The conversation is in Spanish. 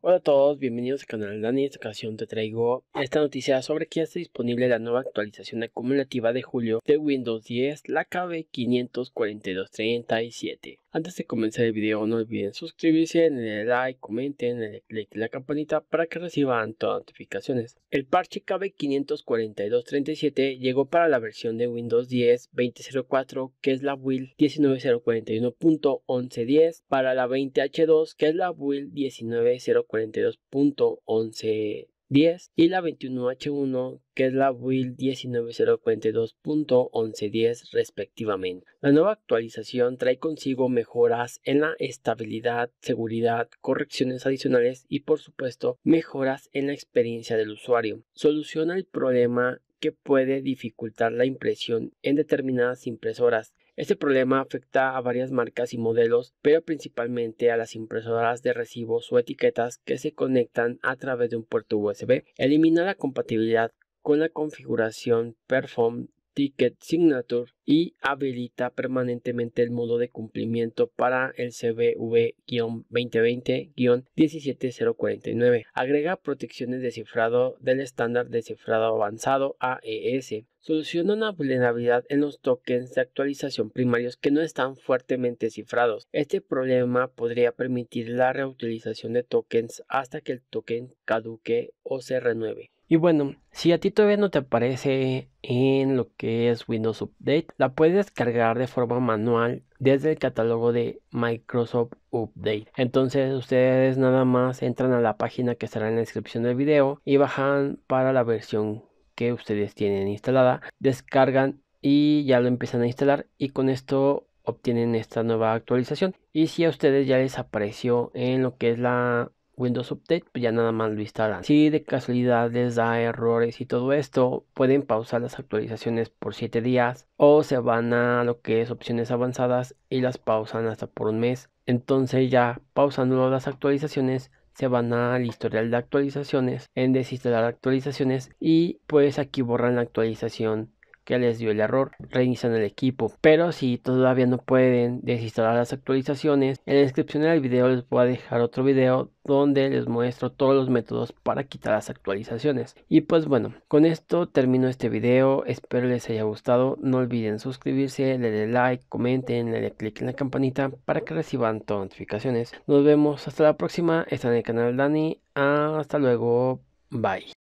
Hola a todos, bienvenidos al canal Dani. En esta ocasión te traigo esta noticia sobre que ya está disponible la nueva actualización acumulativa de julio de Windows 10, la KB54237. Antes de comenzar el video no olviden suscribirse, denle like, comenten, denle click a la campanita para que reciban todas las notificaciones. El parche KB 54237 llegó para la versión de Windows 10 2004 que es la build 19041.1110 para la 20H2 que es la build 19042.11 10 y la 21H1 que es la build 19042.1110 respectivamente. La nueva actualización trae consigo mejoras en la estabilidad, seguridad, correcciones adicionales y por supuesto mejoras en la experiencia del usuario. Soluciona el problema que puede dificultar la impresión en determinadas impresoras este problema afecta a varias marcas y modelos, pero principalmente a las impresoras de recibos o etiquetas que se conectan a través de un puerto USB. Elimina la compatibilidad con la configuración Perform Ticket Signature y habilita permanentemente el modo de cumplimiento para el CBV-2020-17049. Agrega protecciones de cifrado del estándar de cifrado avanzado AES. Soluciona una vulnerabilidad en los tokens de actualización primarios que no están fuertemente cifrados. Este problema podría permitir la reutilización de tokens hasta que el token caduque o se renueve. Y bueno, si a ti todavía no te aparece en lo que es Windows Update, la puedes descargar de forma manual desde el catálogo de Microsoft Update. Entonces ustedes nada más entran a la página que estará en la descripción del video y bajan para la versión que ustedes tienen instalada, descargan y ya lo empiezan a instalar y con esto obtienen esta nueva actualización y si a ustedes ya les apareció en lo que es la Windows Update, pues ya nada más lo instalan. Si de casualidad les da errores y todo esto, pueden pausar las actualizaciones por 7 días o se van a lo que es opciones avanzadas y las pausan hasta por un mes. Entonces ya pausando las actualizaciones se van al historial de actualizaciones, en desinstalar actualizaciones y pues aquí borran la actualización que les dio el error, reinician el equipo. Pero si todavía no pueden desinstalar las actualizaciones, en la descripción del video les voy a dejar otro video donde les muestro todos los métodos para quitar las actualizaciones. Y pues bueno, con esto termino este video, espero les haya gustado, no olviden suscribirse, le denle like, comenten, denle click en la campanita para que reciban todas las notificaciones. Nos vemos hasta la próxima, está en el canal Dani, hasta luego, bye.